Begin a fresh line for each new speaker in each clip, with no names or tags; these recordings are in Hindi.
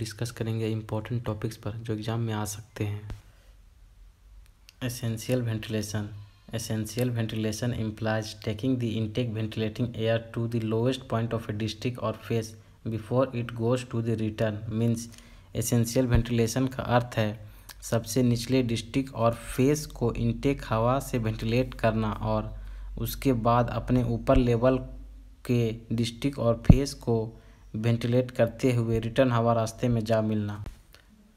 डिस्कस करेंगे इम्पोर्टेंट टॉपिक्स पर जो एग्ज़ाम में आ सकते हैं ascensional ventilation ascensional ventilation implies taking the intake ventilating air to the lowest point of a district और face before it goes to the return means ascensional ventilation का अर्थ है सबसे निचले डिस्ट्रिक्ट और फेस को इनटेक हवा से वेंटिलेट करना और उसके बाद अपने ऊपर लेवल के डिस्ट्रिक्ट और फेस को वेंटिलेट करते हुए रिटर्न हवा रास्ते में जा मिलना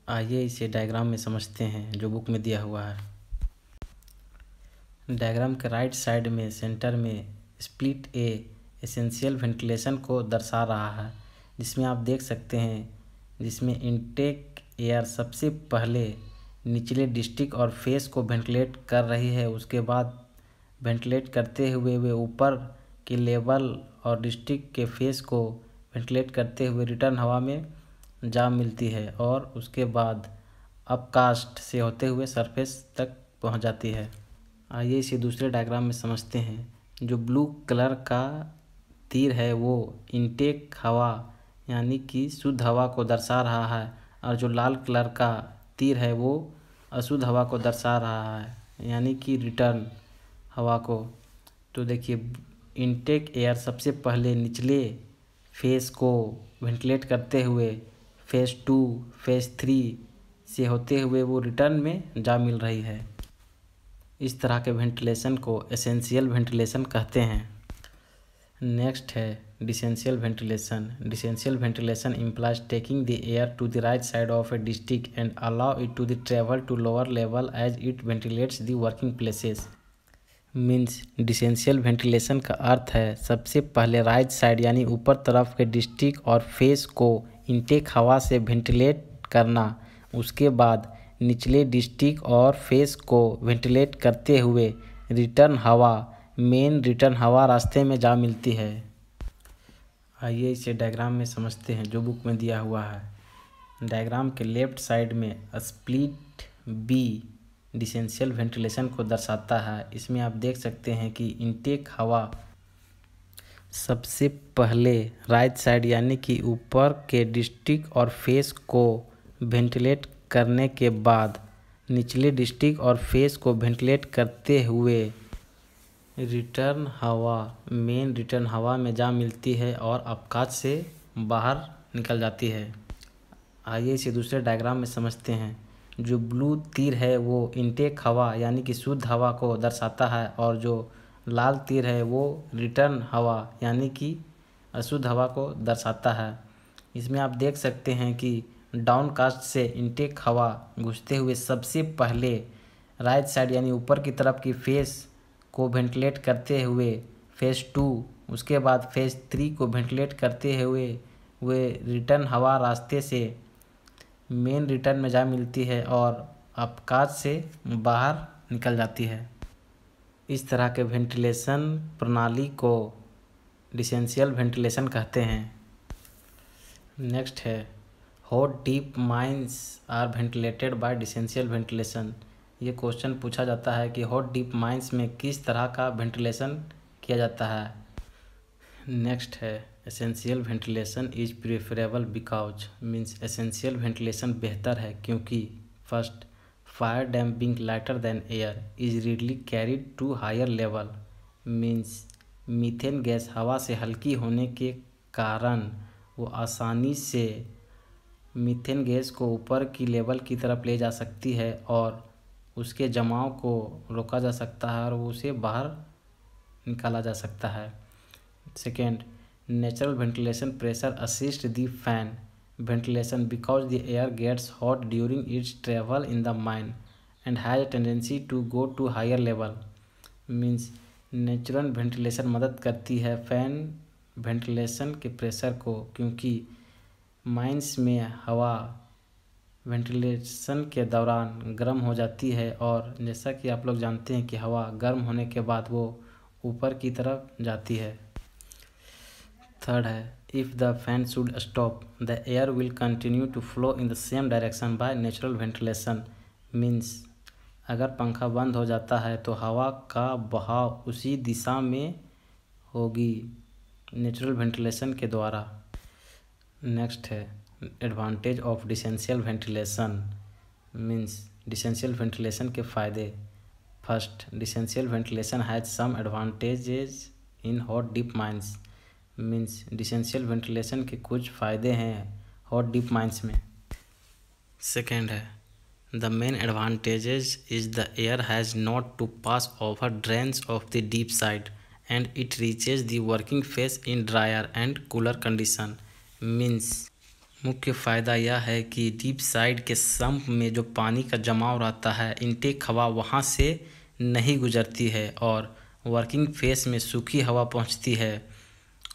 आइए इसे डायग्राम में समझते हैं जो बुक में दिया हुआ है डायग्राम के राइट साइड में सेंटर में स्प्लिट ए एसेंशियल वेंटिलेशन को दर्शा रहा है जिसमें आप देख सकते हैं जिसमें इनटेक एयर सबसे पहले निचले डिस्ट्रिक्ट और फेस को वेंटिलेट कर रही है उसके बाद वेंटिलेट करते हुए वे ऊपर के लेवल और डिस्ट्रिक्ट के फेस को वेंटिलेट करते हुए रिटर्न हवा में जाम मिलती है और उसके बाद अपकास्ट से होते हुए सरफेस तक पहुंच जाती है आइए इसे दूसरे डायग्राम में समझते हैं जो ब्लू कलर का तीर है वो इनटेक हवा यानी कि शुद्ध हवा को दर्शा रहा है और जो लाल कलर का तीर है वो अशुद्ध हवा को दर्शा रहा है यानी कि रिटर्न हवा को तो देखिए इनटेक एयर सबसे पहले निचले फेस को वेंटिलेट करते हुए फेज़ टू फेज़ थ्री से होते हुए वो रिटर्न में जा मिल रही है इस तरह के वेंटिलेशन को एसेंशियल वेंटिलेशन कहते हैं नेक्स्ट है descensional ventilation descensional ventilation implies taking the air to the right side of a district and allow it to the travel to lower level as it ventilates the working places means descensional ventilation का अर्थ है सबसे पहले राइट साइड यानी ऊपर तरफ के डिस्टिक और फेस को इंटेक हवा से वेंटिलेट करना उसके बाद निचले डिस्टिक और फेस को वेंटिलेट करते हुए रिटर्न हवा मेन रिटर्न हवा रास्ते में जा मिलती है आइए इसे डायग्राम में समझते हैं जो बुक में दिया हुआ है डायग्राम के लेफ्ट साइड में स्प्लिट बी डिसेंशियल वेंटिलेशन को दर्शाता है इसमें आप देख सकते हैं कि इनटेक हवा सबसे पहले राइट साइड यानी कि ऊपर के डिस्ट्रिक्ट और फेस को वेंटिलेट करने के बाद निचले डिस्ट्रिक्ट और फेस को वेंटिलेट करते हुए रिटर्न हवा मेन रिटर्न हवा में जा मिलती है और अवकाश से बाहर निकल जाती है आइए इसे दूसरे डायग्राम में समझते हैं जो ब्लू तीर है वो इनटेक हवा यानी कि शुद्ध हवा को दर्शाता है और जो लाल तीर है वो रिटर्न हवा यानी कि अशुद्ध हवा को दर्शाता है इसमें आप देख सकते हैं कि डाउनकास्ट से इनटेक हवा घुसते हुए सबसे पहले राइट साइड यानी ऊपर की तरफ की फेस को वेंटिलेट करते हुए फेस टू उसके बाद फेज़ थ्री को वेंटिलेट करते हुए वे रिटर्न हवा रास्ते से मेन रिटर्न में जा मिलती है और काज से बाहर निकल जाती है इस तरह के वेंटिलेशन प्रणाली को डिसेंशियल वेंटिलेशन कहते हैं नेक्स्ट है hot deep mines are ventilated by descensional ventilation ये क्वेश्चन पूछा जाता है कि हॉट डीप माइंस में किस तरह का वेंटिलेशन किया जाता है नेक्स्ट है ascensional ventilation is preferable because means ascensional ventilation बेहतर है क्योंकि first fire damping lighter than air is readily carried to higher level means methane gas हवा से हल्की होने के कारण वो आसानी से मीथेन गैस को ऊपर की लेवल की तरफ ले जा सकती है और उसके जमाव को रोका जा सकता है और उसे बाहर निकाला जा सकता है second natural ventilation pressure assist the fan ventilation because the air gets hot during its travel in the mine and has tendency to go to higher level means natural ventilation मदद करती है फैन वेंटिलेशन के प्रेशर को क्योंकि माइंस में हवा वेंटिलेशन के दौरान गर्म हो जाती है और जैसा कि आप लोग जानते हैं कि हवा गर्म होने के बाद वो ऊपर की तरफ जाती है थर्ड है if the fan should stop the air will continue to flow in the same direction by natural ventilation means अगर पंखा बंद हो जाता है तो हवा का बहाव उसी दिशा में होगी नेचुरल वेंटिलेशन के द्वारा नेक्स्ट है advantage of descensional ventilation means descensional ventilation के फ़ायदे first descensional ventilation has some advantages in hot deep mines means descensional ventilation के कुछ फ़ायदे हैं हॉट डीप माइंस में सेकेंड है the main advantages is the air has not to pass over drains of the deep side and it reaches the working face in drier and cooler condition means मुख्य फ़ायदा यह है कि डीप साइड के संप में जो पानी का जमाव रहता है इनटेक हवा वहाँ से नहीं गुजरती है और वर्किंग फेस में सूखी हवा पहुँचती है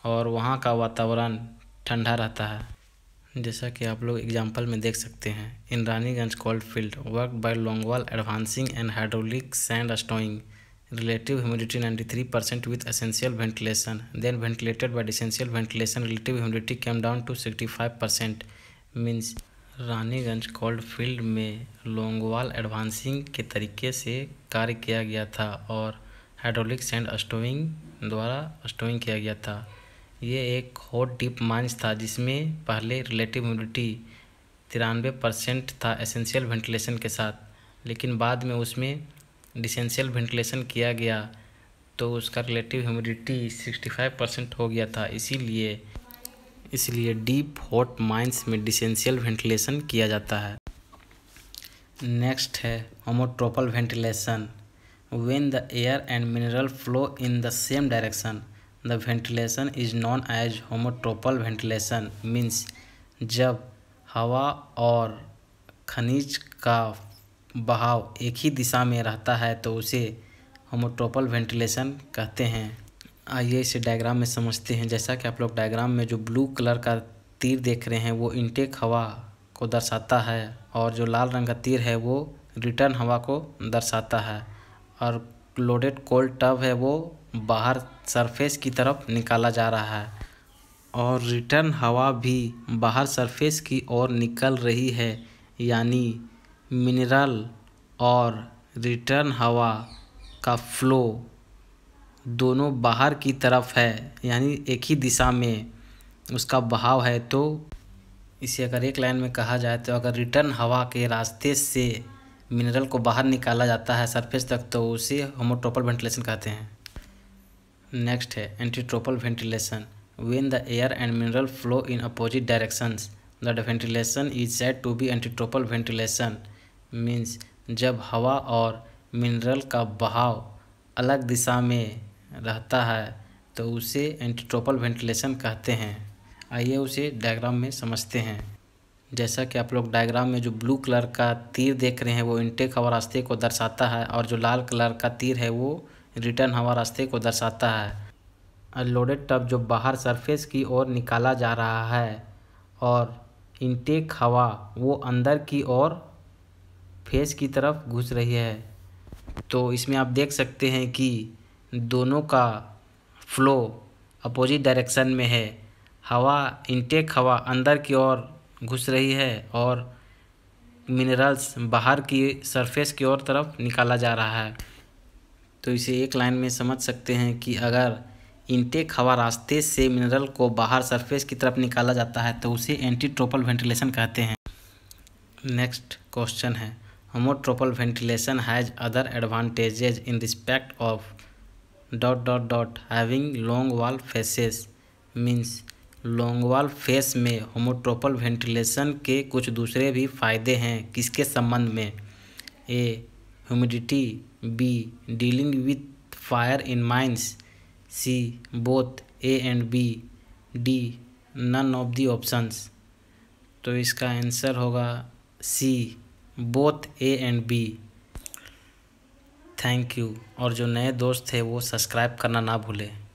और वहाँ का वातावरण ठंडा रहता है जैसा कि आप लोग एग्जाम्पल में देख सकते हैं in Raniganj cold field work by longwall advancing and hydraulic sand stowing relative humidity 93% ventilation essential ventilated then डिसेंशियल ventilation relative ventilation relative down to sixty five percent means Raniganj cold field में लॉन्गवाल एडवांसिंग के तरीके से कार्य किया गया था और हाइड्रोलिक सैंड स्टोइंग द्वारा स्टोइंग किया गया था ये एक हॉट डिप माइंस था जिसमें पहले रिलेटिव ह्यूमिडिटी तिरानवे परसेंट था एसेंशियल वेंटिलेशन के साथ लेकिन बाद में उसमें डिसेंशियल वेंटिलेशन किया गया तो उसका relative humidity sixty five percent हो गया था इसीलिए इसलिए डीप हॉट माइंस में डिसेंशियल वेंटिलेशन किया जाता है नेक्स्ट है homotropal ventilation when the air and mineral flow in the same direction the ventilation is known as homotropal ventilation means जब हवा और खनिज का बहाव एक ही दिशा में रहता है तो उसे होमोट्रोपल वेंटिलेशन कहते हैं आइए इसे डायग्राम में समझते हैं जैसा कि आप लोग डायग्राम में जो ब्लू कलर का तीर देख रहे हैं वो इंटेक हवा को दर्शाता है और जो लाल रंग का तीर है वो रिटर्न हवा को दर्शाता है और लोडेड कोल्ड टब है वो बाहर सरफेस की तरफ निकाला जा रहा है और रिटर्न हवा भी बाहर सरफेस की ओर निकल रही है यानी मिनरल और रिटर्न हवा का फ्लो दोनों बाहर की तरफ है यानी एक ही दिशा में उसका बहाव है तो इसे अगर एक लाइन में कहा जाए तो अगर रिटर्न हवा के रास्ते से मिनरल को बाहर निकाला जाता है सरफेस तक तो उसे होमोट्रोपल वेंटिलेशन कहते हैं नेक्स्ट है antitropal ventilation when the air and mineral flow in opposite direction that ventilation is said to be antitropal ventilation means जब हवा और मिनरल का बहाव अलग दिशा में रहता है तो उसे एंटीट्रोपल वेंटिलेशन कहते हैं आइए उसे डायग्राम में समझते हैं जैसा कि आप लोग डायग्राम में जो ब्लू कलर का तीर देख रहे हैं वो इंटेक हवा रास्ते को दर्शाता है और जो लाल कलर का तीर है वो रिटर्न हवा रास्ते को दर्शाता है अनलोडेड टब जो बाहर सरफेस की ओर निकाला जा रहा है और इंटेक हवा वो अंदर की ओर फेस की तरफ घुस रही है तो इसमें आप देख सकते हैं कि दोनों का फ्लो अपोजिट डायरेक्शन में है हवा इंटेक हवा अंदर की ओर घुस रही है और मिनरल्स बाहर की सरफेस की ओर तरफ निकाला जा रहा है तो इसे एक लाइन में समझ सकते हैं कि अगर इनटेक हवा रास्ते से मिनरल को बाहर सरफेस की तरफ निकाला जाता है तो उसे एंटीट्रोपल वेंटिलेशन कहते हैं नेक्स्ट क्वेश्चन है homotropal ventilation has other advantages in respect of dot dot dot having long wall faces means longwall face में होमोट्रोपल वेंटिलेशन के कुछ दूसरे भी फायदे हैं किसके संबंध में A humidity B dealing with fire in mines C both A and B D none of the options तो इसका आंसर होगा C both A and B thank you और जो नए दोस्त थे वो सब्सक्राइब करना ना भूलें